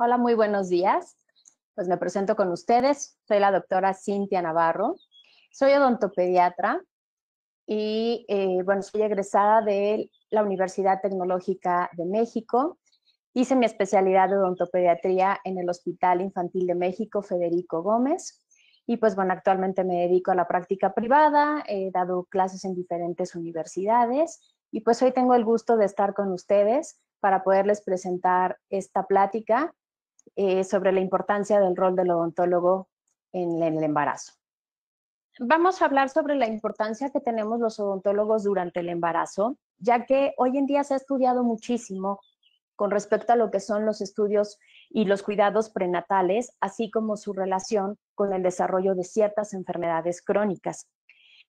Hola, muy buenos días. Pues me presento con ustedes. Soy la doctora Cintia Navarro. Soy odontopediatra y, eh, bueno, soy egresada de la Universidad Tecnológica de México. Hice mi especialidad de odontopediatría en el Hospital Infantil de México, Federico Gómez. Y, pues, bueno, actualmente me dedico a la práctica privada. He dado clases en diferentes universidades. Y, pues, hoy tengo el gusto de estar con ustedes para poderles presentar esta plática eh, sobre la importancia del rol del odontólogo en, en el embarazo. Vamos a hablar sobre la importancia que tenemos los odontólogos durante el embarazo, ya que hoy en día se ha estudiado muchísimo con respecto a lo que son los estudios y los cuidados prenatales, así como su relación con el desarrollo de ciertas enfermedades crónicas.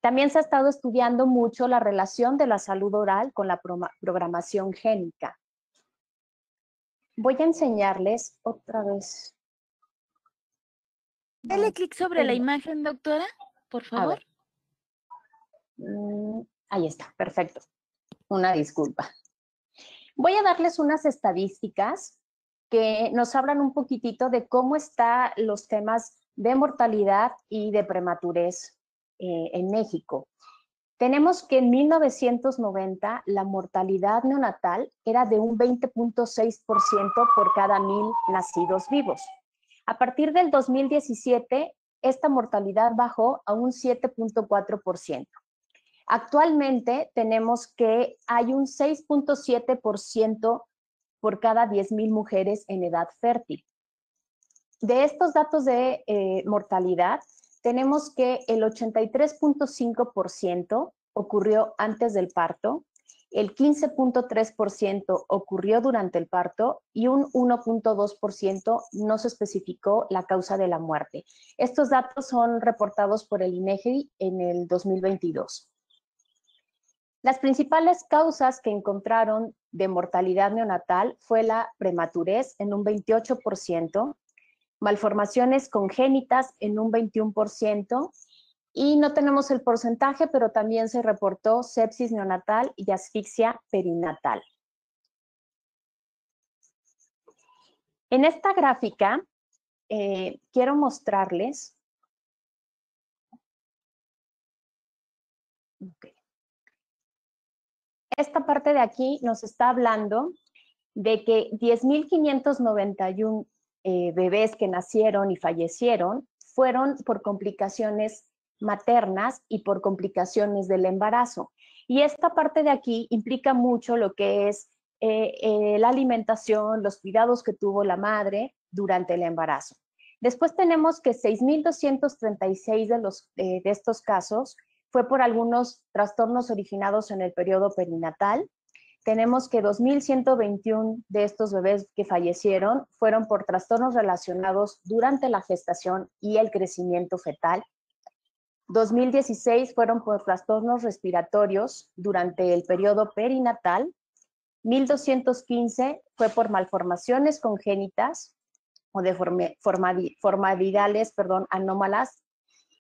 También se ha estado estudiando mucho la relación de la salud oral con la programación génica voy a enseñarles otra vez. Dale clic sobre la imagen, doctora, por favor. Mm, ahí está, perfecto. Una disculpa. Voy a darles unas estadísticas que nos hablan un poquitito de cómo están los temas de mortalidad y de prematurez eh, en México. Tenemos que en 1990 la mortalidad neonatal era de un 20.6% por cada mil nacidos vivos. A partir del 2017, esta mortalidad bajó a un 7.4%. Actualmente tenemos que hay un 6.7% por cada 10.000 mujeres en edad fértil. De estos datos de eh, mortalidad, tenemos que el 83.5% ocurrió antes del parto, el 15.3% ocurrió durante el parto y un 1.2% no se especificó la causa de la muerte. Estos datos son reportados por el INEGI en el 2022. Las principales causas que encontraron de mortalidad neonatal fue la prematurez en un 28%, malformaciones congénitas en un 21%, y no tenemos el porcentaje, pero también se reportó sepsis neonatal y asfixia perinatal. En esta gráfica eh, quiero mostrarles Esta parte de aquí nos está hablando de que 10.591 eh, bebés que nacieron y fallecieron fueron por complicaciones maternas y por complicaciones del embarazo. Y esta parte de aquí implica mucho lo que es eh, eh, la alimentación, los cuidados que tuvo la madre durante el embarazo. Después tenemos que 6.236 de, de estos casos fue por algunos trastornos originados en el periodo perinatal, tenemos que 2.121 de estos bebés que fallecieron fueron por trastornos relacionados durante la gestación y el crecimiento fetal. 2016 fueron por trastornos respiratorios durante el periodo perinatal. 1.215 fue por malformaciones congénitas o de forma, perdón, anómalas.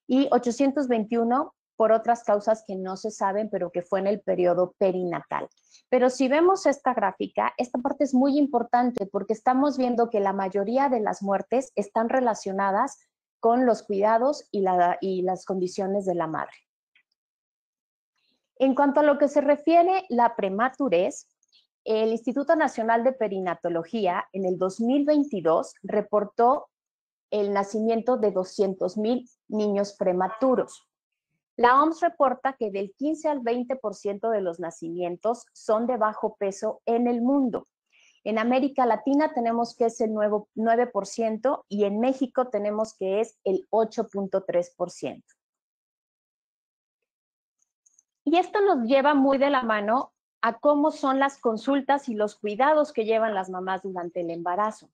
Y 821 por otras causas que no se saben, pero que fue en el periodo perinatal. Pero si vemos esta gráfica, esta parte es muy importante porque estamos viendo que la mayoría de las muertes están relacionadas con los cuidados y, las condiciones de la madre. En cuanto a lo que se refiere la prematurez, el Instituto Nacional de Perinatología en el 2022 reportó el nacimiento de 200.000 niños prematuros. La OMS reporta que del 15 al 20% de los nacimientos son de bajo peso en el mundo. En América Latina tenemos que es el 9% y en México tenemos que es el 8.3%. Y esto nos lleva muy de la mano a cómo son las consultas y los cuidados que llevan las mamás durante el embarazo.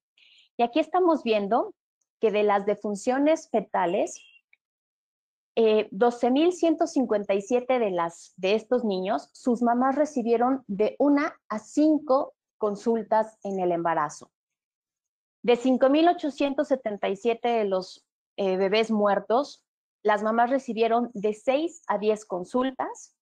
Y aquí estamos viendo que de las defunciones fetales, 12.157 eh, de, de estos niños, sus mamás recibieron de una a 5 consultas en el embarazo. De 5.877 de los eh, bebés muertos, las mamás recibieron de 6 a 10 consultas.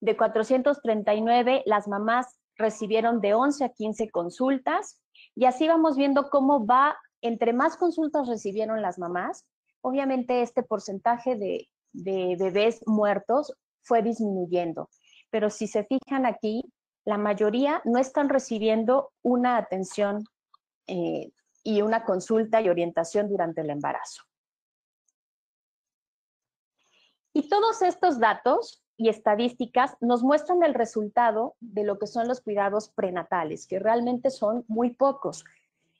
De 439, las mamás recibieron de 11 a 15 consultas. Y así vamos viendo cómo va, entre más consultas recibieron las mamás, obviamente este porcentaje de, bebés muertos fue disminuyendo. Pero si se fijan aquí, la mayoría no están recibiendo una atención eh, y una consulta y orientación durante el embarazo. Y todos estos datos y estadísticas nos muestran el resultado de lo que son los cuidados prenatales, que realmente son muy pocos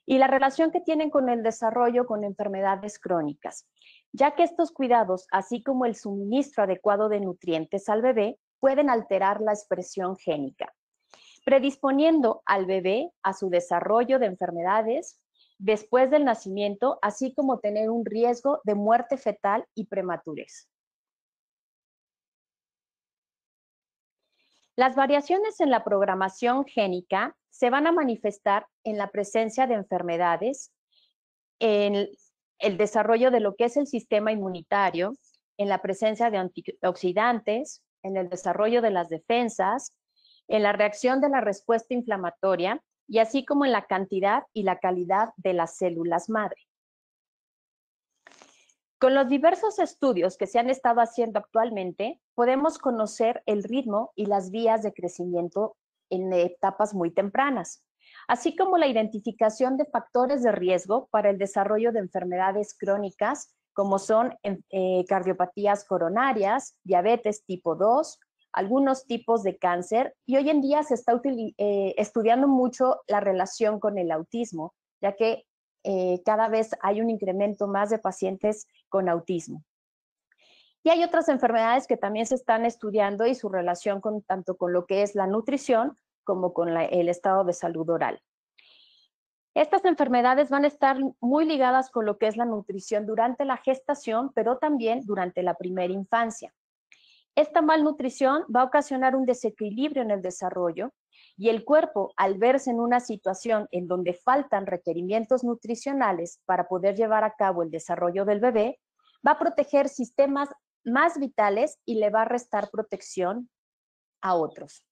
y la relación que tienen con el desarrollo con enfermedades crónicas, ya que estos cuidados, así como el suministro adecuado de nutrientes al bebé, pueden alterar la expresión génica, predisponiendo al bebé a su desarrollo de enfermedades después del nacimiento, así como tener un riesgo de muerte fetal y prematurez. Las variaciones en la programación génica se van a manifestar en la presencia de enfermedades, en el desarrollo de lo que es el sistema inmunitario, en la presencia de antioxidantes, en el desarrollo de las defensas, en la reacción de la respuesta inflamatoria y así como en la cantidad y la calidad de las células madre. Con los diversos estudios que se han estado haciendo actualmente, podemos conocer el ritmo y las vías de crecimiento en etapas muy tempranas, así como la identificación de factores de riesgo para el desarrollo de enfermedades crónicas como son eh, cardiopatías coronarias, diabetes tipo 2, algunos tipos de cáncer y hoy en día se está eh, estudiando mucho la relación con el autismo, ya que eh, cada vez hay un incremento más de pacientes con autismo. Y hay otras enfermedades que también se están estudiando y su relación con, tanto con lo que es la nutrición como con el estado de salud oral. Estas enfermedades van a estar muy ligadas con lo que es la nutrición durante la gestación, pero también durante la primera infancia. Esta malnutrición va a ocasionar un desequilibrio en el desarrollo y el cuerpo, al verse en una situación en donde faltan requerimientos nutricionales para poder llevar a cabo el desarrollo del bebé, va a proteger sistemas más vitales y le va a restar protección a otros.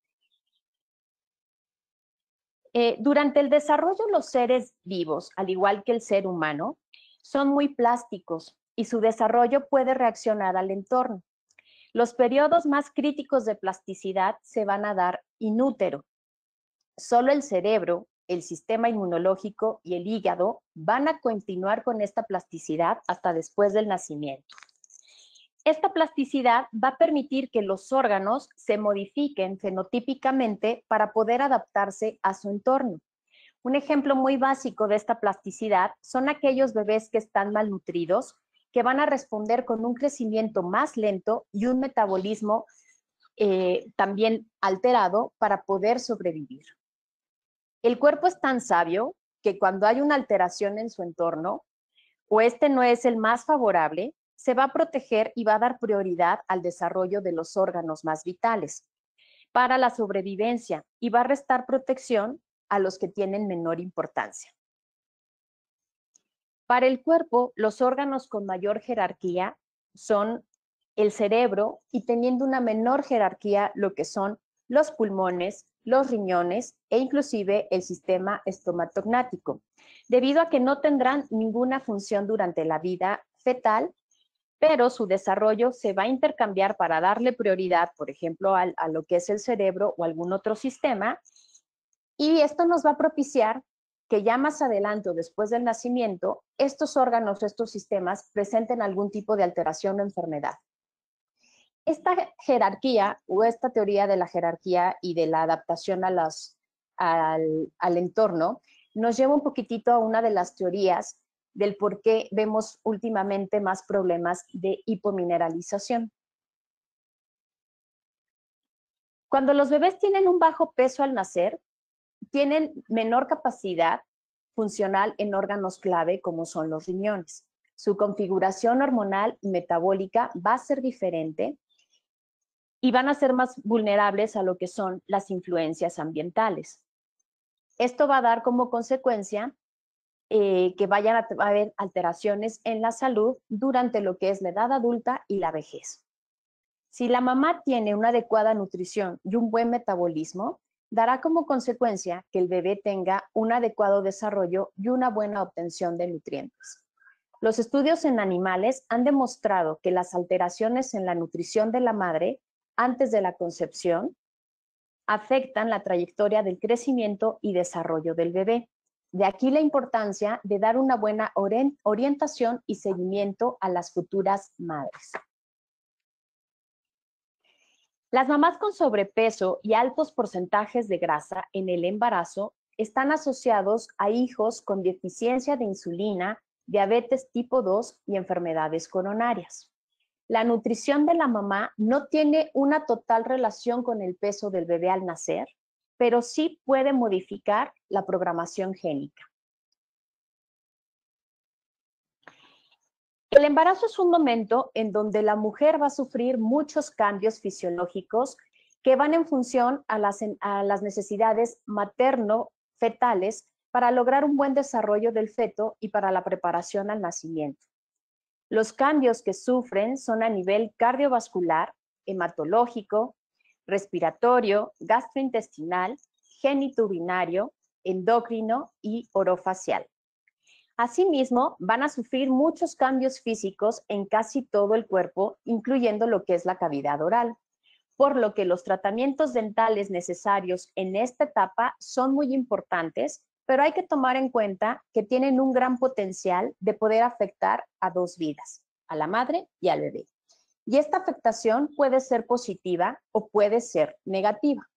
Eh, durante el desarrollo, los seres vivos, al igual que el ser humano, son muy plásticos y su desarrollo puede reaccionar al entorno. Los periodos más críticos de plasticidad se van a dar inútero. Solo el cerebro, el sistema inmunológico y el hígado van a continuar con esta plasticidad hasta después del nacimiento. Esta plasticidad va a permitir que los órganos se modifiquen fenotípicamente para poder adaptarse a su entorno. Un ejemplo muy básico de esta plasticidad son aquellos bebés que están malnutridos que van a responder con un crecimiento más lento y un metabolismo eh, también alterado para poder sobrevivir. El cuerpo es tan sabio que cuando hay una alteración en su entorno o este no es el más favorable, se va a proteger y va a dar prioridad al desarrollo de los órganos más vitales para la sobrevivencia y va a restar protección a los que tienen menor importancia. Para el cuerpo, los órganos con mayor jerarquía son el cerebro y teniendo una menor jerarquía lo que son los pulmones, los riñones e inclusive el sistema estomatognático, debido a que no tendrán ninguna función durante la vida fetal, pero su desarrollo se va a intercambiar para darle prioridad, por ejemplo, a lo que es el cerebro o algún otro sistema, y esto nos va a propiciar que ya más adelante después del nacimiento, estos órganos, estos sistemas presenten algún tipo de alteración o enfermedad. Esta jerarquía o esta teoría de la jerarquía y de la adaptación a las, al entorno nos lleva un poquitito a una de las teorías del por qué vemos últimamente más problemas de hipomineralización. Cuando los bebés tienen un bajo peso al nacer, tienen menor capacidad funcional en órganos clave como son los riñones. Su configuración hormonal y metabólica va a ser diferente y van a ser más vulnerables a lo que son las influencias ambientales. Esto va a dar como consecuencia eh, que vayan a haber alteraciones en la salud durante lo que es la edad adulta y la vejez. Si la mamá tiene una adecuada nutrición y un buen metabolismo, dará como consecuencia que el bebé tenga un adecuado desarrollo y una buena obtención de nutrientes. Los estudios en animales han demostrado que las alteraciones en la nutrición de la madre antes de la concepción afectan la trayectoria del crecimiento y desarrollo del bebé. De aquí la importancia de dar una buena orientación y seguimiento a las futuras madres. Las mamás con sobrepeso y altos porcentajes de grasa en el embarazo están asociados a hijos con deficiencia de insulina, diabetes tipo 2 y enfermedades coronarias. La nutrición de la mamá no tiene una total relación con el peso del bebé al nacer, pero sí puede modificar la programación génica. el embarazo es un momento en donde la mujer va a sufrir muchos cambios fisiológicos que van en función a las, necesidades materno-fetales para lograr un buen desarrollo del feto y para la preparación al nacimiento. Los cambios que sufren son a nivel cardiovascular, hematológico, respiratorio, gastrointestinal, genitubinario, endocrino y orofacial. Asimismo, van a sufrir muchos cambios físicos en casi todo el cuerpo, incluyendo lo que es la cavidad oral, por lo que los tratamientos dentales necesarios en esta etapa son muy importantes, pero hay que tomar en cuenta que tienen un gran potencial de poder afectar a dos vidas, a la madre y al bebé. Y esta afectación puede ser positiva o puede ser negativa.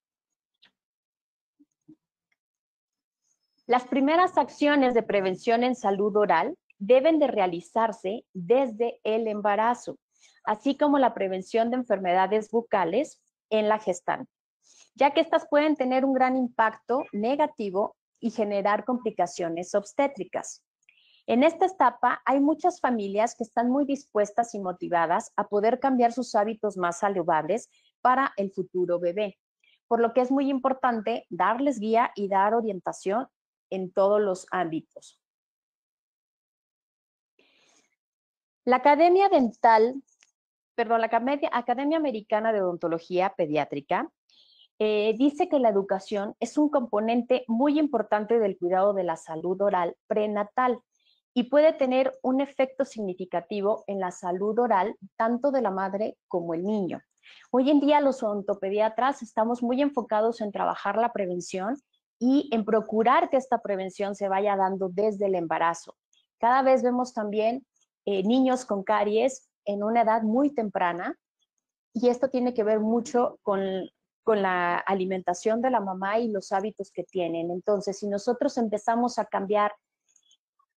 Las primeras acciones de prevención en salud oral deben de realizarse desde el embarazo, así como la prevención de enfermedades bucales en la gestante, ya que estas pueden tener un gran impacto negativo y generar complicaciones obstétricas. En esta etapa hay muchas familias que están muy dispuestas y motivadas a poder cambiar sus hábitos más saludables para el futuro bebé, por lo que es muy importante darles guía y dar orientación en todos los ámbitos. La Academia Dental, perdón, la Academia, Americana de Odontología Pediátrica eh, dice que la educación es un componente muy importante del cuidado de la salud oral prenatal y puede tener un efecto significativo en la salud oral tanto de la madre como el niño. Hoy en día los odontopediatras estamos muy enfocados en trabajar la prevención y en procurar que esta prevención se vaya dando desde el embarazo. Cada vez vemos también eh, niños con caries en una edad muy temprana y esto tiene que ver mucho con, la alimentación de la mamá y los hábitos que tienen. Entonces, si nosotros empezamos a cambiar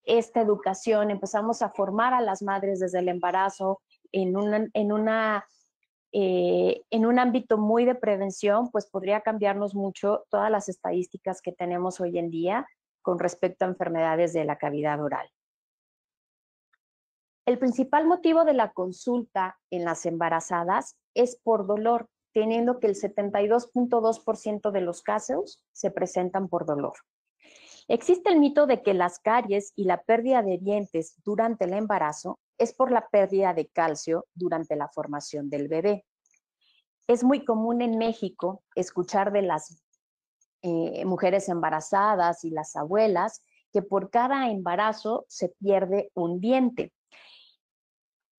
esta educación, empezamos a formar a las madres desde el embarazo en una eh, en un ámbito muy de prevención, pues podría cambiarnos mucho todas las estadísticas que tenemos hoy en día con respecto a enfermedades de la cavidad oral. El principal motivo de la consulta en las embarazadas es por dolor, teniendo que el 72.2% de los casos se presentan por dolor. Existe el mito de que las caries y la pérdida de dientes durante el embarazo es por la pérdida de calcio durante la formación del bebé. Es muy común en México escuchar de las eh, mujeres embarazadas y las abuelas que por cada embarazo se pierde un diente.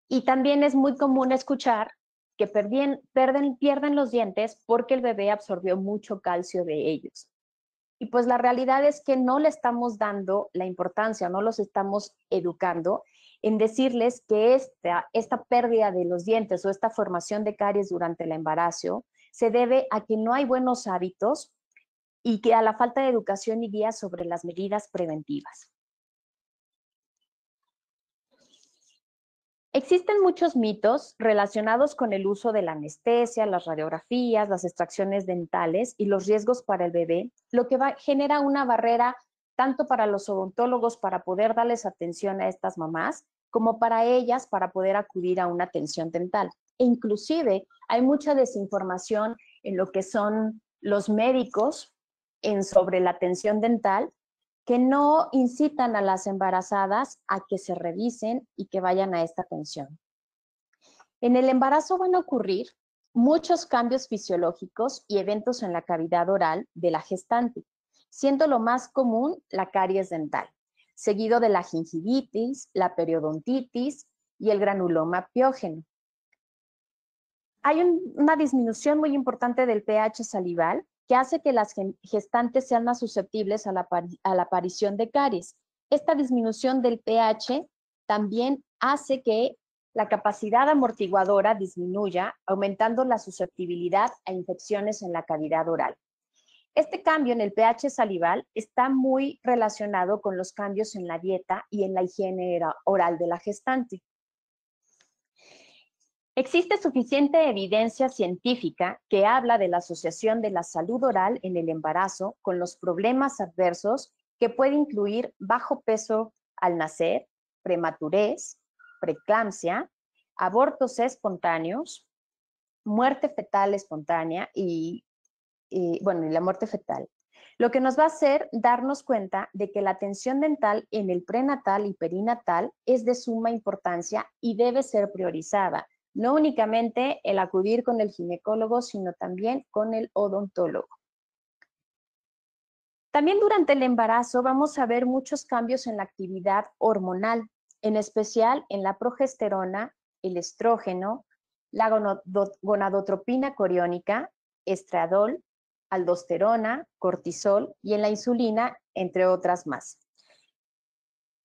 Y también es muy común escuchar que pierden los dientes porque el bebé absorbió mucho calcio de ellos. Y pues la realidad es que no le estamos dando la importancia, no los estamos educando en decirles que esta, esta pérdida de los dientes o esta formación de caries durante el embarazo se debe a que no hay buenos hábitos y que a la falta de educación y guía sobre las medidas preventivas. Existen muchos mitos relacionados con el uso de la anestesia, las radiografías, las extracciones dentales y los riesgos para el bebé, lo que genera una barrera tanto para los odontólogos para poder darles atención a estas mamás, como para ellas para poder acudir a una atención dental. E inclusive hay mucha desinformación en lo que son los médicos en sobre la atención dental que no incitan a las embarazadas a que se revisen y que vayan a esta atención. En el embarazo van a ocurrir muchos cambios fisiológicos y eventos en la cavidad oral de la gestante, siendo lo más común la caries dental, seguido de la gingivitis, la periodontitis y el granuloma piógeno. Hay una disminución muy importante del pH salival que hace que las gestantes sean más susceptibles a la aparición de caries. Esta disminución del pH también hace que la capacidad amortiguadora disminuya, aumentando la susceptibilidad a infecciones en la cavidad oral. Este cambio en el pH salival está muy relacionado con los cambios en la dieta y en la higiene oral de la gestante. Existe suficiente evidencia científica que habla de la asociación de la salud oral en el embarazo con los problemas adversos que puede incluir bajo peso al nacer, prematurez, preeclampsia, abortos espontáneos, muerte fetal espontánea y bueno, y la muerte fetal, lo que nos va a hacer darnos cuenta de que la atención dental en el prenatal y perinatal es de suma importancia y debe ser priorizada, no únicamente el acudir con el ginecólogo, sino también con el odontólogo. También durante el embarazo vamos a ver muchos cambios en la actividad hormonal, en especial en la progesterona, el estrógeno, la gonadotropina coriónica, estradol, aldosterona, cortisol y en la insulina, entre otras más.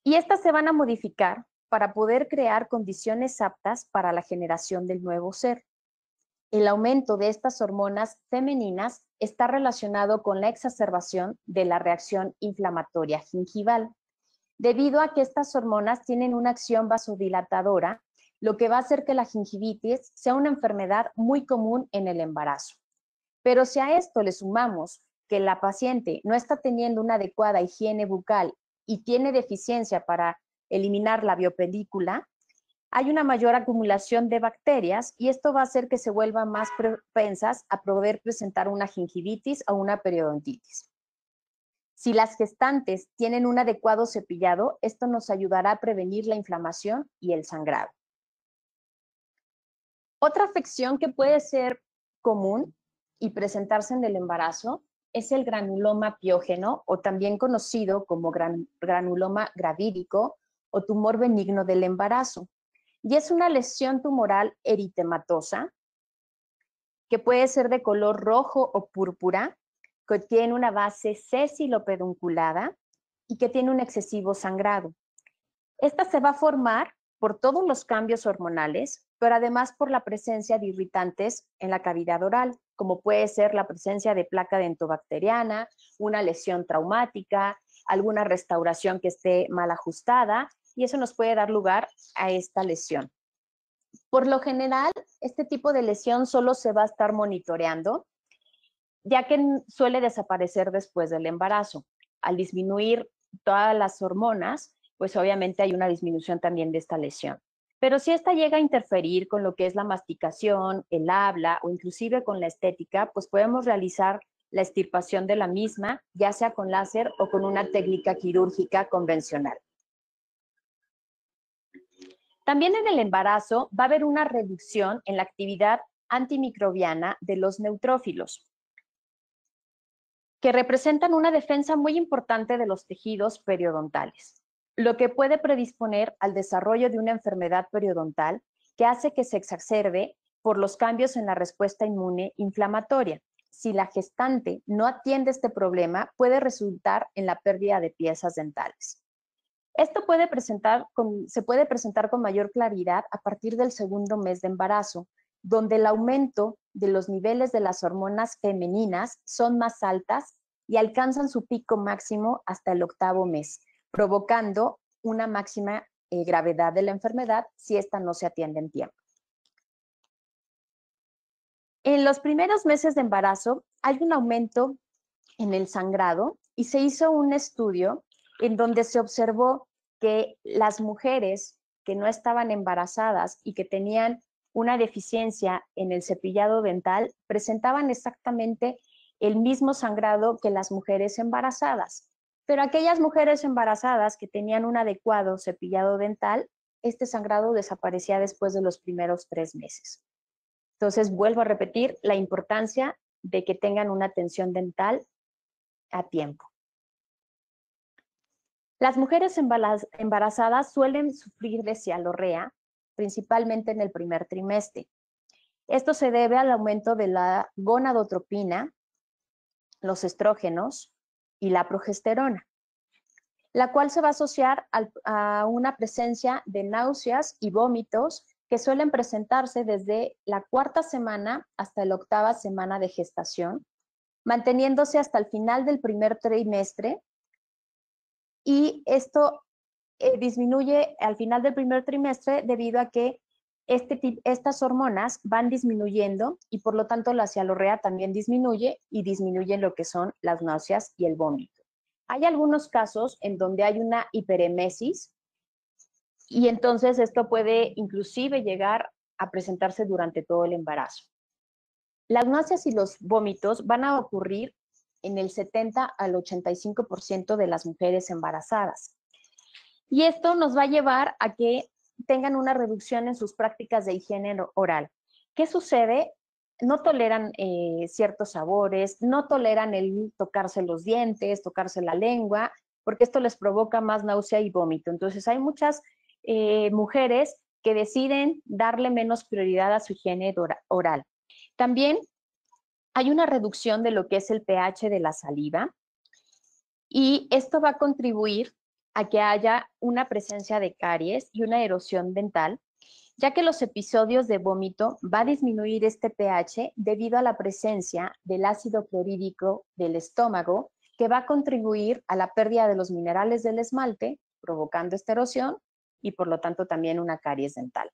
Y estas se van a modificar para poder crear condiciones aptas para la generación del nuevo ser. El aumento de estas hormonas femeninas está relacionado con la exacerbación de la reacción inflamatoria gingival, debido a que estas hormonas tienen una acción vasodilatadora, lo que va a hacer que la gingivitis sea una enfermedad muy común en el embarazo. Pero si a esto le sumamos que la paciente no está teniendo una adecuada higiene bucal y tiene deficiencia para eliminar la biopelícula, hay una mayor acumulación de bacterias y esto va a hacer que se vuelvan más propensas a poder presentar una gingivitis o una periodontitis. Si las gestantes tienen un adecuado cepillado, esto nos ayudará a prevenir la inflamación y el sangrado. Otra afección que puede ser común y presentarse en el embarazo es el granuloma piógeno o también conocido como granuloma gravídico o tumor benigno del embarazo. Y es una lesión tumoral eritematosa que puede ser de color rojo o púrpura, que tiene una base sesilopedunculada pedunculada y que tiene un excesivo sangrado. Esta se va a formar por todos los cambios hormonales, pero además por la presencia de irritantes en la cavidad oral, como puede ser la presencia de placa dentobacteriana, una lesión traumática, alguna restauración que esté mal ajustada, y eso nos puede dar lugar a esta lesión. Por lo general, este tipo de lesión solo se va a estar monitoreando, ya que suele desaparecer después del embarazo. Al disminuir todas las hormonas, pues obviamente hay una disminución también de esta lesión. Pero si esta llega a interferir con lo que es la masticación, el habla o inclusive con la estética, pues podemos realizar la extirpación de la misma, ya sea con láser o con una técnica quirúrgica convencional. También en el embarazo va a haber una reducción en la actividad antimicrobiana de los neutrófilos, que representan una defensa muy importante de los tejidos periodontales lo que puede predisponer al desarrollo de una enfermedad periodontal que hace que se exacerbe por los cambios en la respuesta inmune inflamatoria. Si la gestante no atiende este problema, puede resultar en la pérdida de piezas dentales. Esto puede presentar se puede presentar con mayor claridad a partir del segundo mes de embarazo, donde el aumento de los niveles de las hormonas femeninas son más altas y alcanzan su pico máximo hasta el octavo mes, provocando una máxima eh, gravedad de la enfermedad si ésta no se atiende en tiempo. En los primeros meses de embarazo hay un aumento en el sangrado y se hizo un estudio en donde se observó que las mujeres que no estaban embarazadas y que tenían una deficiencia en el cepillado dental presentaban exactamente el mismo sangrado que las mujeres embarazadas. Pero aquellas mujeres embarazadas que tenían un adecuado cepillado dental, este sangrado desaparecía después de los primeros tres meses. Entonces, vuelvo a repetir la importancia de que tengan una atención dental a tiempo. Las mujeres embarazadas suelen sufrir de cialorrea, principalmente en el primer trimestre. Esto se debe al aumento de la gonadotropina, los estrógenos, y la progesterona, la cual se va a asociar a una presencia de náuseas y vómitos que suelen presentarse desde la cuarta semana hasta la octava semana de gestación, manteniéndose hasta el final del primer trimestre. Y esto eh, disminuye al final del primer trimestre debido a que este estas hormonas van disminuyendo y por lo tanto la cialorrea también disminuye y disminuye lo que son las náuseas y el vómito. Hay algunos casos en donde hay una hiperemesis y entonces esto puede inclusive llegar a presentarse durante todo el embarazo. Las náuseas y los vómitos van a ocurrir en el 70 al 85% de las mujeres embarazadas. Y esto nos va a llevar a que tengan una reducción en sus prácticas de higiene oral. ¿Qué sucede? No toleran eh, ciertos sabores, no toleran el tocarse los dientes, tocarse la lengua, porque esto les provoca más náusea y vómito. Entonces hay muchas eh, mujeres que deciden darle menos prioridad a su higiene oral. También hay una reducción de lo que es el pH de la saliva y esto va a contribuir a que haya una presencia de caries y una erosión dental, ya que los episodios de vómito va a disminuir este pH debido a la presencia del ácido clorhídrico del estómago, que va a contribuir a la pérdida de los minerales del esmalte, provocando esta erosión y por lo tanto también una caries dental.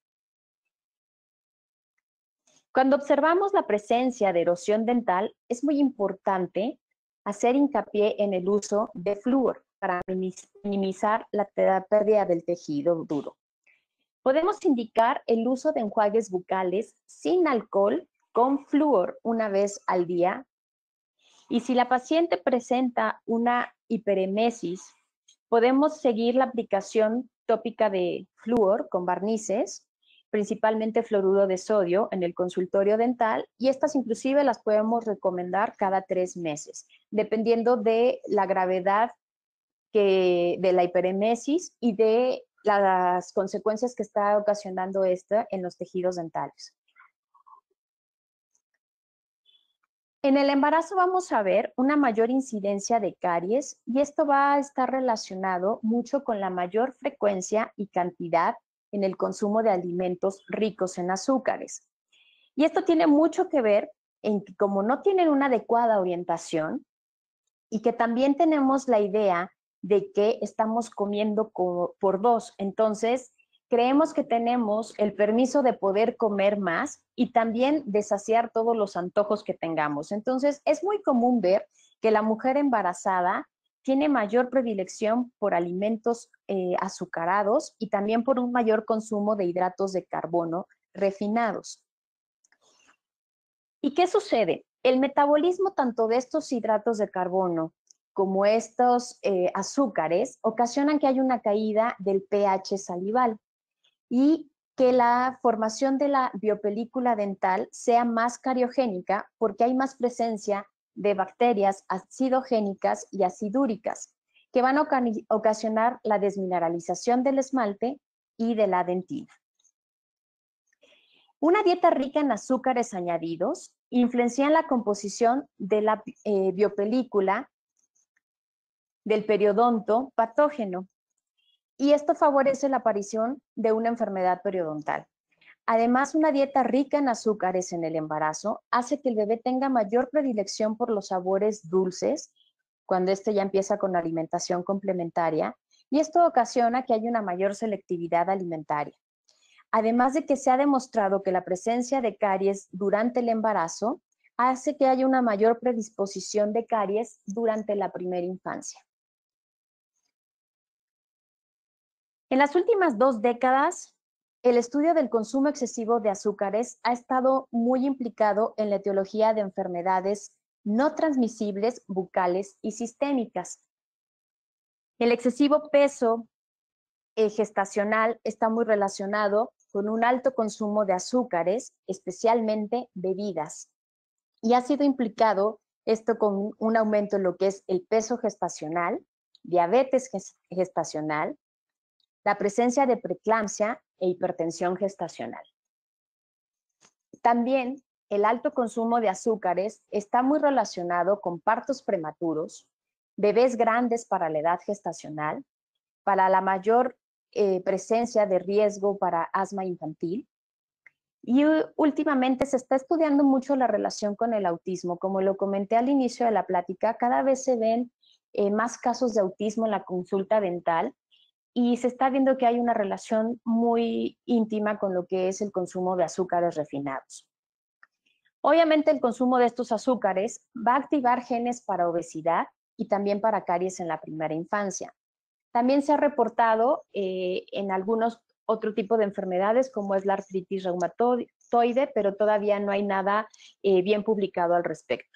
Cuando observamos la presencia de erosión dental, es muy importante hacer hincapié en el uso de flúor, para minimizar la pérdida del tejido duro. Podemos indicar el uso de enjuagues bucales sin alcohol con flúor una vez al día. Y si la paciente presenta una hiperemesis, podemos seguir la aplicación tópica de flúor con barnices, principalmente fluoruro de sodio en el consultorio dental y estas inclusive las podemos recomendar cada tres meses, dependiendo de la gravedad de la hiperemesis y de las consecuencias que está ocasionando esta en los tejidos dentales. En el embarazo vamos a ver una mayor incidencia de caries y esto va a estar relacionado mucho con la mayor frecuencia y cantidad en el consumo de alimentos ricos en azúcares. Y esto tiene mucho que ver en que como no tienen una adecuada orientación y que también tenemos la idea de que estamos comiendo por dos. Entonces, creemos que tenemos el permiso de poder comer más y también de saciar todos los antojos que tengamos. Entonces, es muy común ver que la mujer embarazada tiene mayor predilección por alimentos eh, azucarados y también por un mayor consumo de hidratos de carbono refinados. ¿Y qué sucede? El metabolismo tanto de estos hidratos de carbono como estos eh, azúcares, ocasionan que haya una caída del pH salival y que la formación de la biopelícula dental sea más cariogénica porque hay más presencia de bacterias acidogénicas y acidúricas que van a ocasionar la desmineralización del esmalte y de la dentina. Una dieta rica en azúcares añadidos influencia en la composición de la eh, biopelícula del periodonto patógeno. Y esto favorece la aparición de una enfermedad periodontal. Además, una dieta rica en azúcares en el embarazo hace que el bebé tenga mayor predilección por los sabores dulces cuando éste ya empieza con la alimentación complementaria y esto ocasiona que haya una mayor selectividad alimentaria. Además de que se ha demostrado que la presencia de caries durante el embarazo hace que haya una mayor predisposición de caries durante la primera infancia. En las últimas dos décadas, el estudio del consumo excesivo de azúcares ha estado muy implicado en la etiología de enfermedades no transmisibles, bucales y sistémicas. El excesivo peso eh, gestacional está muy relacionado con un alto consumo de azúcares, especialmente bebidas, y ha sido implicado esto con un aumento en lo que es el peso gestacional, diabetes gestacional, la presencia de preeclampsia e hipertensión gestacional. También el alto consumo de azúcares está muy relacionado con partos prematuros, bebés grandes para la edad gestacional, para la mayor eh, presencia de riesgo para asma infantil. Y últimamente se está estudiando mucho la relación con el autismo. Como lo comenté al inicio de la plática, cada vez se ven eh, más casos de autismo en la consulta dental y se está viendo que hay una relación muy íntima con lo que es el consumo de azúcares refinados. Obviamente el consumo de estos azúcares va a activar genes para obesidad y también para caries en la primera infancia. También se ha reportado eh, en algunos otro tipo de enfermedades como es la artritis reumatoide, pero todavía no hay nada eh, bien publicado al respecto.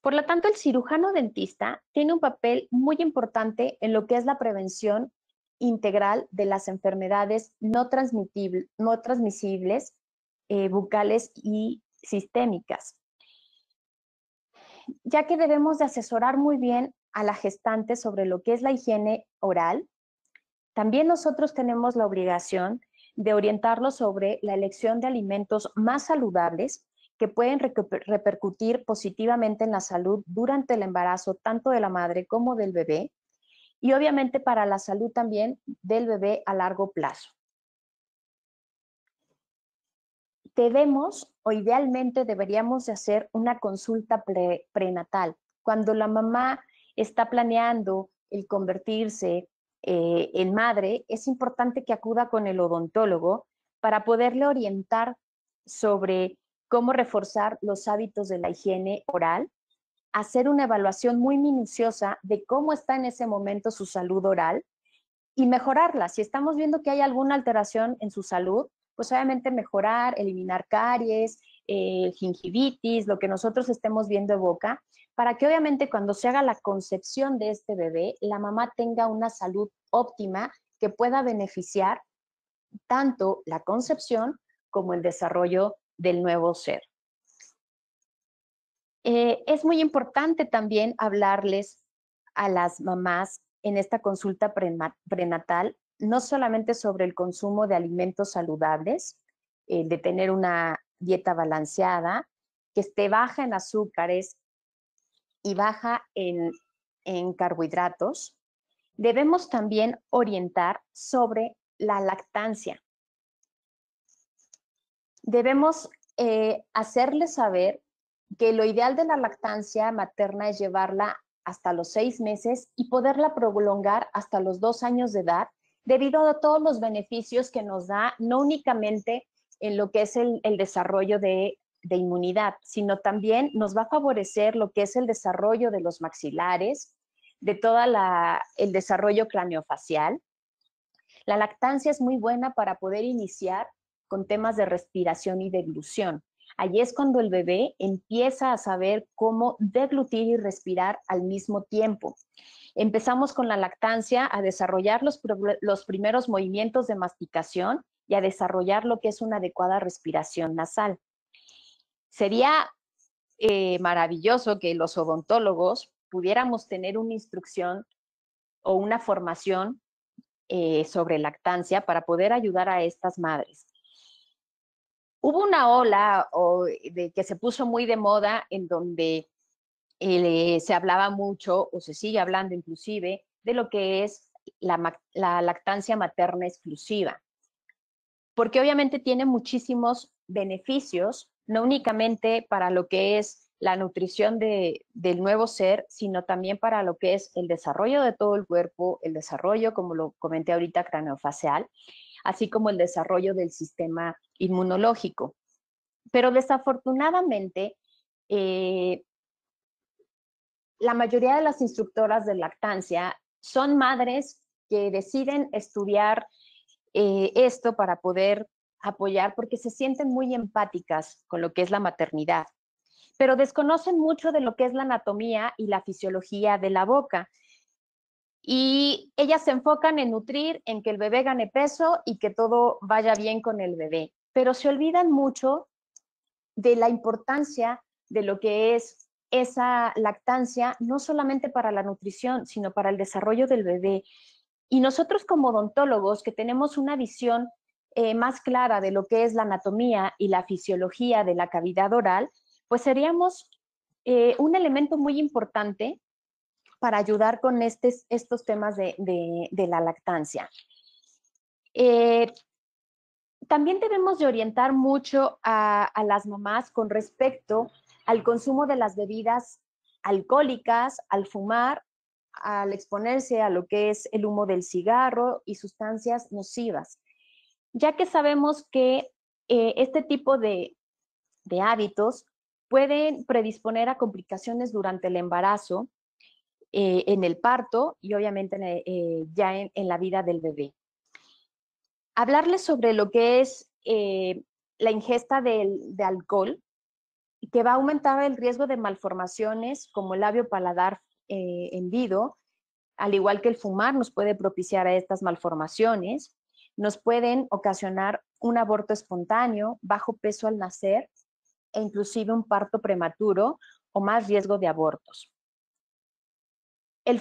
Por lo tanto, el cirujano dentista tiene un papel muy importante en lo que es la prevención integral de las enfermedades no, transmisibles, eh, bucales y sistémicas, ya que debemos de asesorar muy bien a la gestante sobre lo que es la higiene oral. También nosotros tenemos la obligación de orientarlo sobre la elección de alimentos más saludables que pueden repercutir positivamente en la salud durante el embarazo, tanto de la madre como del bebé, y obviamente para la salud también del bebé a largo plazo. Debemos o idealmente deberíamos hacer una consulta prenatal. Cuando la mamá está planeando el convertirse eh, en madre, es importante que acuda con el odontólogo para poderle orientar sobre cómo reforzar los hábitos de la higiene oral, hacer una evaluación muy minuciosa de cómo está en ese momento su salud oral y mejorarla. Si estamos viendo que hay alguna alteración en su salud, pues obviamente mejorar, eliminar caries, eh, gingivitis, lo que nosotros estemos viendo de boca, para que obviamente cuando se haga la concepción de este bebé, la mamá tenga una salud óptima que pueda beneficiar tanto la concepción como el desarrollo del nuevo ser. Eh, es muy importante también hablarles a las mamás en esta consulta prenatal, no solamente sobre el consumo de alimentos saludables, de tener una dieta balanceada, que esté baja en azúcares y baja en, en carbohidratos, debemos también orientar sobre la lactancia debemos eh, hacerles saber que lo ideal de la lactancia materna es llevarla hasta los seis meses y poderla prolongar hasta los dos años de edad debido a todos los beneficios que nos da, no únicamente en lo que es el, desarrollo de, de inmunidad, sino también nos va a favorecer lo que es el desarrollo de los maxilares, de todo el desarrollo craneofacial. La lactancia es muy buena para poder iniciar con temas de respiración y deglución. Allí es cuando el bebé empieza a saber cómo deglutir y respirar al mismo tiempo. Empezamos con la lactancia a desarrollar los, primeros movimientos de masticación y a desarrollar lo que es una adecuada respiración nasal. Sería eh, maravilloso que los odontólogos pudiéramos tener una instrucción o una formación eh, sobre lactancia para poder ayudar a estas madres hubo una ola de, que se puso muy de moda en donde eh, se hablaba mucho, o se sigue hablando inclusive, de lo que es la, la lactancia materna exclusiva, porque obviamente tiene muchísimos beneficios, no únicamente para lo que es la nutrición de, del nuevo ser, sino también para lo que es el desarrollo de todo el cuerpo, el desarrollo, como lo comenté ahorita, craneofacial, así como el desarrollo del sistema inmunológico. Pero desafortunadamente, eh, la mayoría de las instructoras de lactancia son madres que deciden estudiar eh, esto para poder apoyar porque se sienten muy empáticas con lo que es la maternidad, pero desconocen mucho de lo que es la anatomía y la fisiología de la boca y ellas se enfocan en nutrir, en que el bebé gane peso y que todo vaya bien con el bebé, pero se olvidan mucho de la importancia de lo que es esa lactancia, no solamente para la nutrición, sino para el desarrollo del bebé. Y nosotros como odontólogos que tenemos una visión eh, más clara de lo que es la anatomía y la fisiología de la cavidad oral, pues seríamos eh, un elemento muy importante para ayudar con estos temas de, la lactancia. Eh, también debemos de orientar mucho a, las mamás con respecto al consumo de las bebidas alcohólicas, al fumar, al exponerse a lo que es el humo del cigarro y sustancias nocivas, ya que sabemos que eh, este tipo de hábitos pueden predisponer a complicaciones durante el embarazo, eh, en el parto y obviamente eh, eh, ya en, la vida del bebé. Hablarles sobre lo que es la ingesta de, alcohol, que va a aumentar el riesgo de malformaciones como el labio paladar hendido, al igual que el fumar nos puede propiciar a estas malformaciones, nos pueden ocasionar un aborto espontáneo, bajo peso al nacer e inclusive un parto prematuro o más riesgo de abortos. El,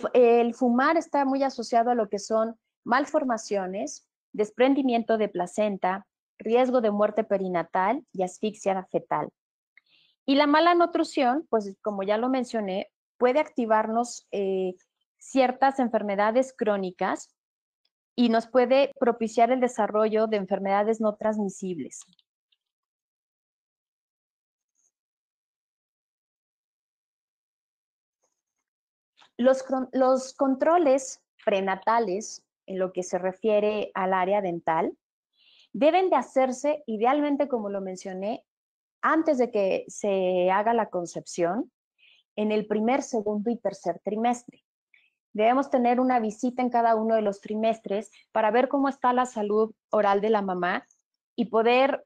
fumar está muy asociado a lo que son malformaciones, desprendimiento de placenta, riesgo de muerte perinatal y asfixia fetal. Y la mala nutrición, pues como ya lo mencioné, puede activarnos eh, ciertas enfermedades crónicas y nos puede propiciar el desarrollo de enfermedades no transmisibles. Los, controles prenatales, en lo que se refiere al área dental, deben de hacerse idealmente, como lo mencioné, antes de que se haga la concepción, en el primer, segundo y tercer trimestre. Debemos tener una visita en cada uno de los trimestres para ver cómo está la salud oral de la mamá y poder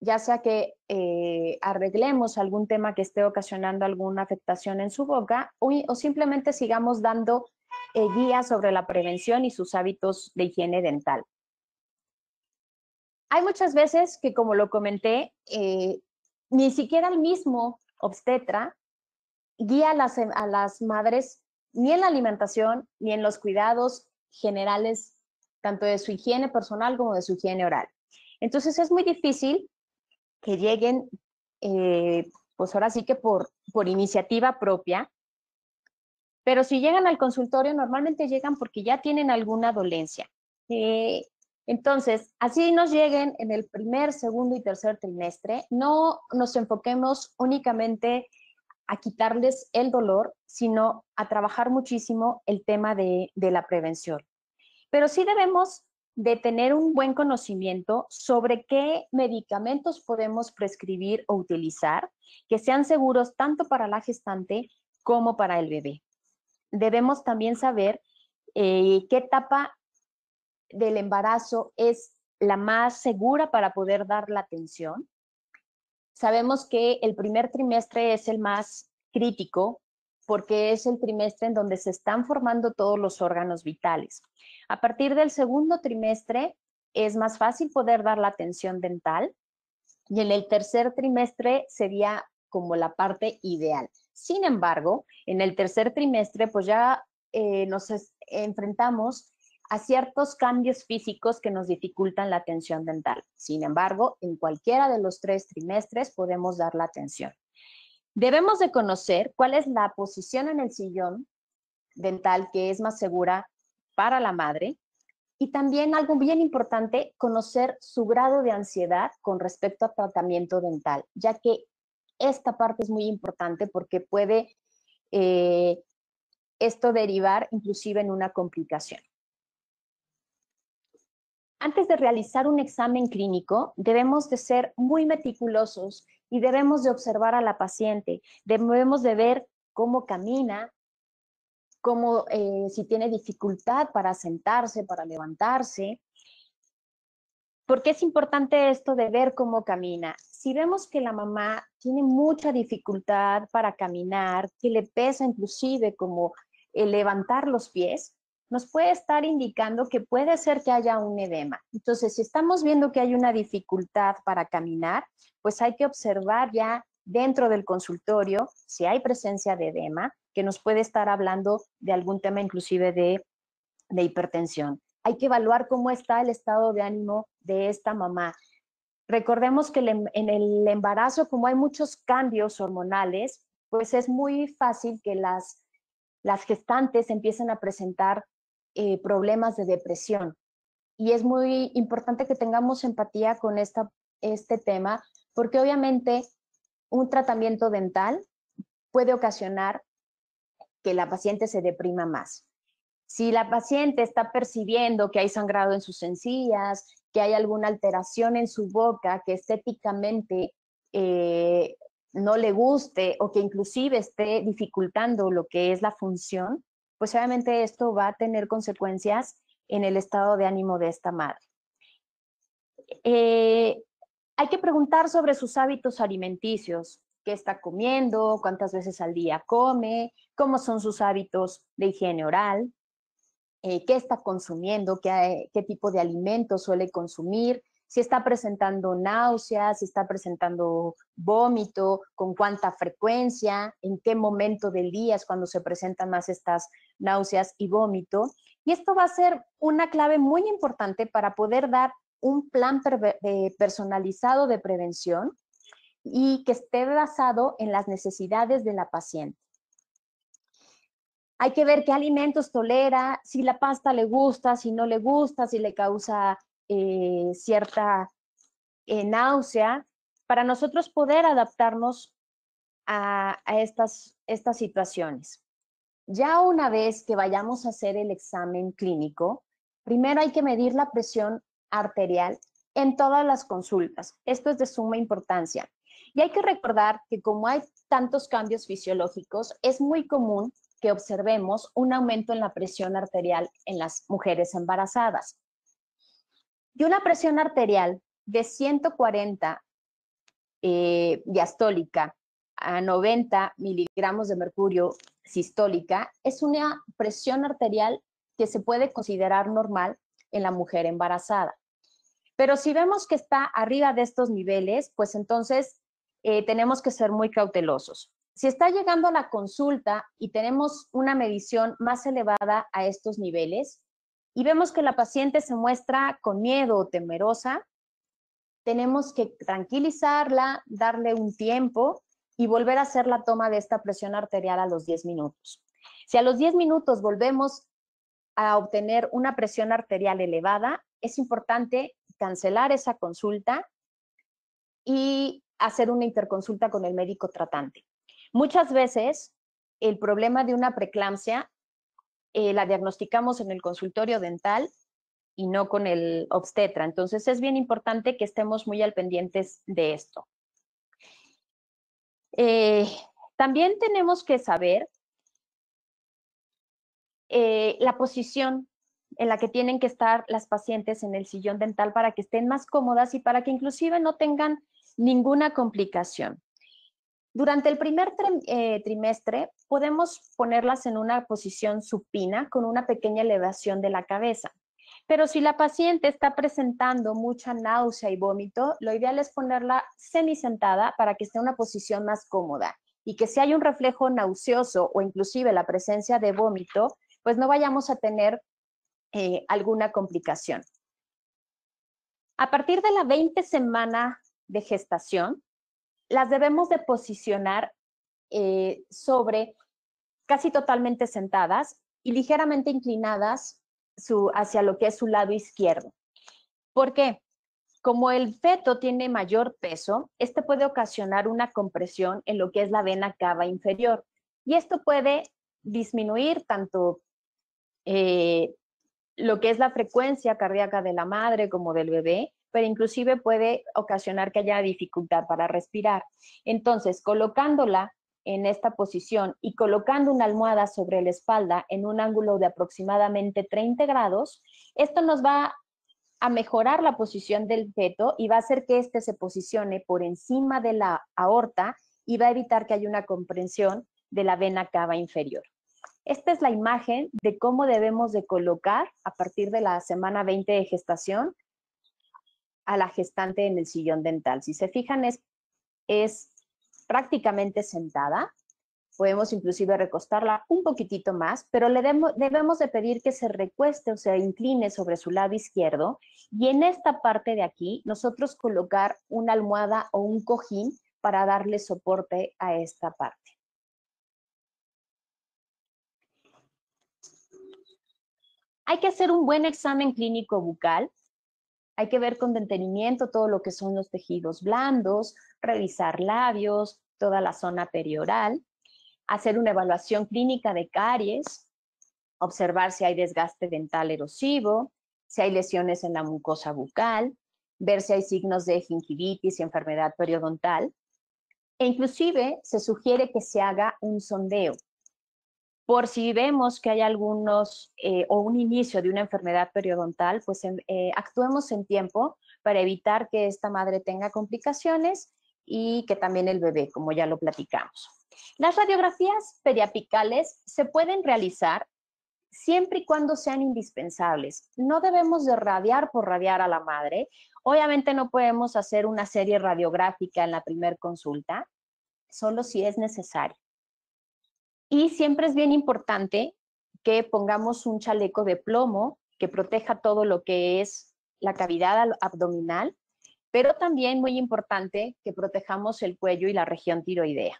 ya sea que eh, arreglemos algún tema que esté ocasionando alguna afectación en su boca o, simplemente sigamos dando eh, guías sobre la prevención y sus hábitos de higiene dental. Hay muchas veces que, como lo comenté, eh, ni siquiera el mismo obstetra guía a las, a las madres ni en la alimentación ni en los cuidados generales, tanto de su higiene personal como de su higiene oral. Entonces es muy difícil que lleguen, eh, pues ahora sí que por, por iniciativa propia, pero si llegan al consultorio normalmente llegan porque ya tienen alguna dolencia. Eh, entonces, así nos lleguen en el primer, segundo y tercer trimestre, no nos enfoquemos únicamente a quitarles el dolor, sino a trabajar muchísimo el tema de, de la prevención. Pero sí debemos de tener un buen conocimiento sobre qué medicamentos podemos prescribir o utilizar que sean seguros tanto para la gestante como para el bebé. Debemos también saber eh, qué etapa del embarazo es la más segura para poder dar la atención. Sabemos que el primer trimestre es el más crítico porque es el trimestre en donde se están formando todos los órganos vitales. A partir del segundo trimestre es más fácil poder dar la atención dental y en el tercer trimestre sería como la parte ideal. Sin embargo, en el tercer trimestre pues ya eh, nos enfrentamos a ciertos cambios físicos que nos dificultan la atención dental. Sin embargo, en cualquiera de los tres trimestres podemos dar la atención. Debemos de conocer cuál es la posición en el sillón dental que es más segura para la madre. Y también algo bien importante, conocer su grado de ansiedad con respecto a tratamiento dental, ya que esta parte es muy importante porque puede eh, esto derivar inclusive en una complicación. Antes de realizar un examen clínico, debemos de ser muy meticulosos y debemos de observar a la paciente, debemos de ver cómo camina, como eh, si tiene dificultad para sentarse, para levantarse. ¿Por qué es importante esto de ver cómo camina? Si vemos que la mamá tiene mucha dificultad para caminar, que le pesa inclusive como levantar los pies, nos puede estar indicando que puede ser que haya un edema. Entonces, si estamos viendo que hay una dificultad para caminar, pues hay que observar ya dentro del consultorio si hay presencia de edema, que nos puede estar hablando de algún tema inclusive de, de hipertensión. Hay que evaluar cómo está el estado de ánimo de esta mamá. Recordemos que em, en el embarazo, como hay muchos cambios hormonales, pues es muy fácil que las, las gestantes empiecen a presentar eh, problemas de depresión. Y es muy importante que tengamos empatía con esta, este tema, porque obviamente un tratamiento dental puede ocasionar la paciente se deprima más. Si la paciente está percibiendo que hay sangrado en sus encías, que hay alguna alteración en su boca que estéticamente eh, no le guste o que inclusive esté dificultando lo que es la función, pues obviamente esto va a tener consecuencias en el estado de ánimo de esta madre. Eh, hay que preguntar sobre sus hábitos alimenticios qué está comiendo, cuántas veces al día come, cómo son sus hábitos de higiene oral, eh, qué está consumiendo, qué, eh, qué tipo de alimentos suele consumir, si está presentando náuseas, si está presentando vómito, con cuánta frecuencia, en qué momento del día es cuando se presentan más estas náuseas y vómito. Y esto va a ser una clave muy importante para poder dar un plan eh, personalizado de prevención y que esté basado en las necesidades de la paciente. Hay que ver qué alimentos tolera, si la pasta le gusta, si no le gusta, si le causa eh, cierta eh, náusea, para nosotros poder adaptarnos a, estas situaciones. Ya una vez que vayamos a hacer el examen clínico, primero hay que medir la presión arterial en todas las consultas. Esto es de suma importancia. Y hay que recordar que como hay tantos cambios fisiológicos, es muy común que observemos un aumento en la presión arterial en las mujeres embarazadas. Y una presión arterial de 140 eh, diastólica a 90 miligramos de mercurio sistólica es una presión arterial que se puede considerar normal en la mujer embarazada. Pero si vemos que está arriba de estos niveles, pues entonces eh, tenemos que ser muy cautelosos. Si está llegando a la consulta y tenemos una medición más elevada a estos niveles y vemos que la paciente se muestra con miedo o temerosa, tenemos que tranquilizarla, darle un tiempo y volver a hacer la toma de esta presión arterial a los 10 minutos. Si a los 10 minutos volvemos a obtener una presión arterial elevada, es importante cancelar esa consulta y hacer una interconsulta con el médico tratante. Muchas veces el problema de una preeclampsia eh, la diagnosticamos en el consultorio dental y no con el obstetra. Entonces es bien importante que estemos muy al pendientes de esto. Eh, también tenemos que saber eh, la posición en la que tienen que estar las pacientes en el sillón dental para que estén más cómodas y para que inclusive no tengan ninguna complicación. Durante el primer eh, trimestre podemos ponerlas en una posición supina con una pequeña elevación de la cabeza. Pero si la paciente está presentando mucha náusea y vómito, lo ideal es ponerla semisentada para que esté en una posición más cómoda y que si hay un reflejo nauseoso o inclusive la presencia de vómito, pues no vayamos a tener eh, alguna complicación. A partir de la 20 semana de gestación, las debemos de posicionar eh, sobre casi totalmente sentadas y ligeramente inclinadas su, hacia lo que es su lado izquierdo. ¿Por qué? Como el feto tiene mayor peso, este puede ocasionar una compresión en lo que es la vena cava inferior y esto puede disminuir tanto eh, lo que es la frecuencia cardíaca de la madre como del bebé pero inclusive puede ocasionar que haya dificultad para respirar. Entonces, colocándola en esta posición y colocando una almohada sobre la espalda en un ángulo de aproximadamente 30 grados, esto nos va a mejorar la posición del feto y va a hacer que éste se posicione por encima de la aorta y va a evitar que haya una comprensión de la vena cava inferior. Esta es la imagen de cómo debemos de colocar a partir de la semana 20 de gestación a la gestante en el sillón dental. Si se fijan, es, es prácticamente sentada. Podemos inclusive recostarla un poquitito más, pero le debemos, debemos de pedir que se recueste o se incline sobre su lado izquierdo y en esta parte de aquí nosotros colocar una almohada o un cojín para darle soporte a esta parte. Hay que hacer un buen examen clínico bucal hay que ver con detenimiento todo lo que son los tejidos blandos, revisar labios, toda la zona perioral, hacer una evaluación clínica de caries, observar si hay desgaste dental erosivo, si hay lesiones en la mucosa bucal, ver si hay signos de gingivitis y enfermedad periodontal. E inclusive se sugiere que se haga un sondeo por si vemos que hay algunos eh, o un inicio de una enfermedad periodontal, pues eh, actuemos en tiempo para evitar que esta madre tenga complicaciones y que también el bebé, como ya lo platicamos. Las radiografías periapicales se pueden realizar siempre y cuando sean indispensables. No debemos de radiar por radiar a la madre. Obviamente no podemos hacer una serie radiográfica en la primera consulta, solo si es necesario. Y siempre es bien importante que pongamos un chaleco de plomo que proteja todo lo que es la cavidad abdominal, pero también muy importante que protejamos el cuello y la región tiroidea.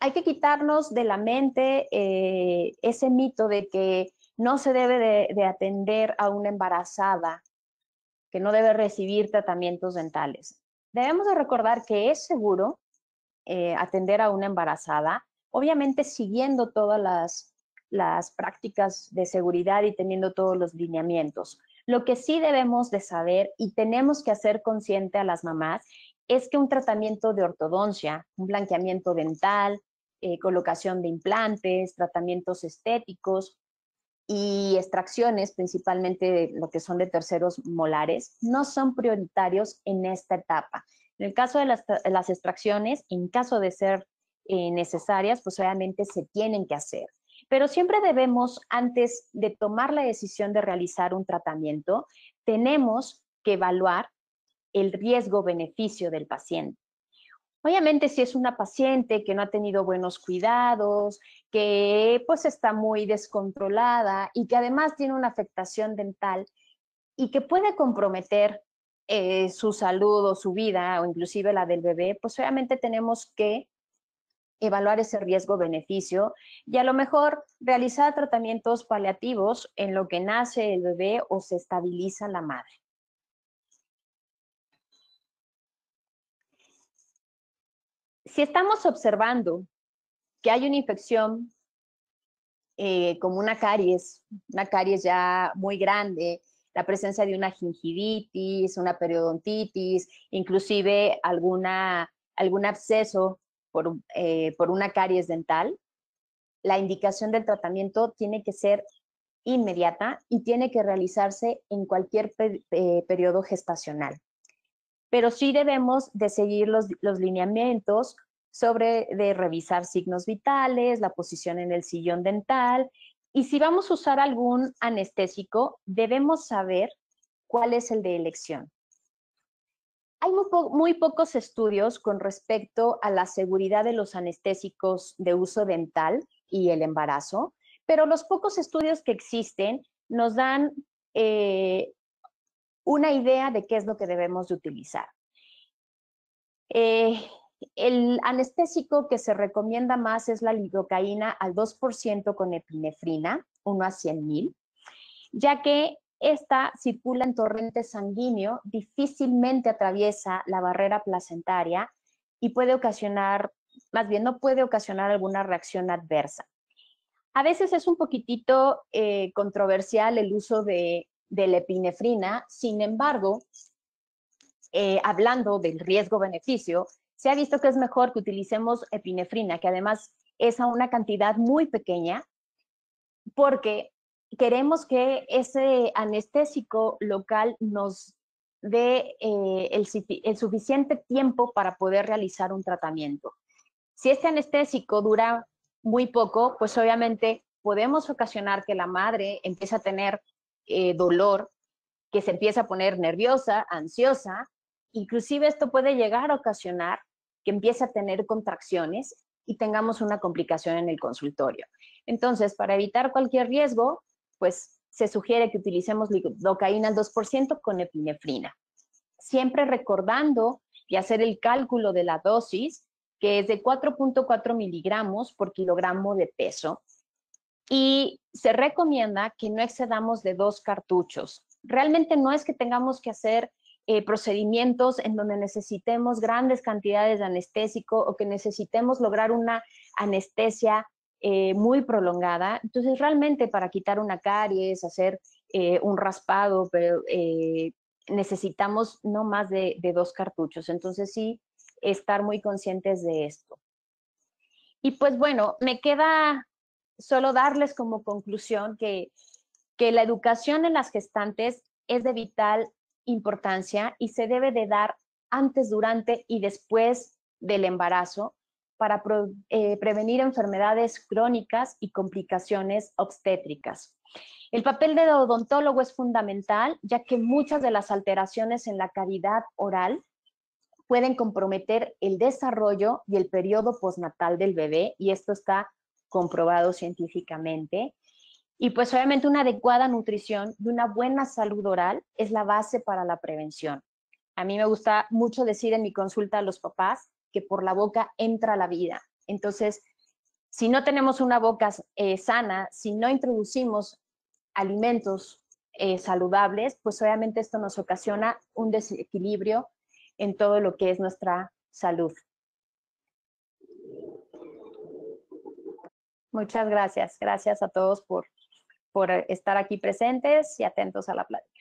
Hay que quitarnos de la mente eh, ese mito de que no se debe de atender a una embarazada, que no debe recibir tratamientos dentales. Debemos de recordar que es seguro eh, atender a una embarazada, obviamente siguiendo todas las, prácticas de seguridad y teniendo todos los lineamientos. Lo que sí debemos de saber y tenemos que hacer consciente a las mamás es que un tratamiento de ortodoncia, un blanqueamiento dental, eh, colocación de implantes, tratamientos estéticos, y extracciones, principalmente de lo que son de terceros molares, no son prioritarios en esta etapa. En el caso de las, extracciones, en caso de ser eh, necesarias, pues obviamente se tienen que hacer. Pero siempre debemos, antes de tomar la decisión de realizar un tratamiento, tenemos que evaluar el riesgo-beneficio del paciente. Obviamente si es una paciente que no ha tenido buenos cuidados, que pues está muy descontrolada y que además tiene una afectación dental y que puede comprometer eh, su salud o su vida o inclusive la del bebé, pues obviamente tenemos que evaluar ese riesgo-beneficio y a lo mejor realizar tratamientos paliativos en lo que nace el bebé o se estabiliza la madre. si estamos observando que hay una infección eh, como una caries, una caries ya muy grande, la presencia de una gingivitis, una periodontitis, inclusive alguna, algún absceso por, eh, una caries dental, la indicación del tratamiento tiene que ser inmediata y tiene que realizarse en cualquier eh, periodo gestacional pero sí debemos de seguir los, lineamientos sobre de revisar signos vitales, la posición en el sillón dental, y si vamos a usar algún anestésico, debemos saber cuál es el de elección. Hay muy, pocos estudios con respecto a la seguridad de los anestésicos de uso dental y el embarazo, pero los pocos estudios que existen nos dan eh, una idea de qué es lo que debemos de utilizar. Eh, el anestésico que se recomienda más es la lidocaína al 2% con epinefrina, 1 a 100 mil, ya que esta circula en torrente sanguíneo, difícilmente atraviesa la barrera placentaria y puede ocasionar, más bien no puede ocasionar alguna reacción adversa. A veces es un poquitito eh, controversial el uso de de la epinefrina. Sin embargo, eh, hablando del riesgo-beneficio, se ha visto que es mejor que utilicemos epinefrina, que además es a una cantidad muy pequeña, porque queremos que ese anestésico local nos dé eh, el, el suficiente tiempo para poder realizar un tratamiento. Si este anestésico dura muy poco, pues obviamente podemos ocasionar que la madre empiece a tener eh, dolor, que se empieza a poner nerviosa, ansiosa, inclusive esto puede llegar a ocasionar que empiece a tener contracciones y tengamos una complicación en el consultorio. Entonces, para evitar cualquier riesgo, pues se sugiere que utilicemos lidocaína al 2% con epinefrina. Siempre recordando y hacer el cálculo de la dosis, que es de 4.4 miligramos por kilogramo de peso, y se recomienda que no excedamos de dos cartuchos. Realmente no es que tengamos que hacer eh, procedimientos en donde necesitemos grandes cantidades de anestésico o que necesitemos lograr una anestesia eh, muy prolongada. Entonces, realmente para quitar una caries, hacer eh, un raspado, pero necesitamos no más de dos cartuchos. Entonces, sí, estar muy conscientes de esto. Y pues bueno, me queda solo darles como conclusión que, la educación en las gestantes es de vital importancia y se debe de dar antes, durante y después del embarazo para eh, prevenir enfermedades crónicas y complicaciones obstétricas. El papel del odontólogo es fundamental, ya que muchas de las alteraciones en la cavidad oral pueden comprometer el desarrollo y el periodo postnatal del bebé, y esto está comprobado científicamente. Y pues obviamente una adecuada nutrición y una buena salud oral es la base para la prevención. A mí me gusta mucho decir en mi consulta a los papás que por la boca entra la vida. Entonces, si no tenemos una boca eh, sana, si no introducimos alimentos eh, saludables, pues obviamente esto nos ocasiona un desequilibrio en todo lo que es nuestra salud. Muchas gracias. Gracias a todos por, por eh, estar aquí presentes y atentos a la plática.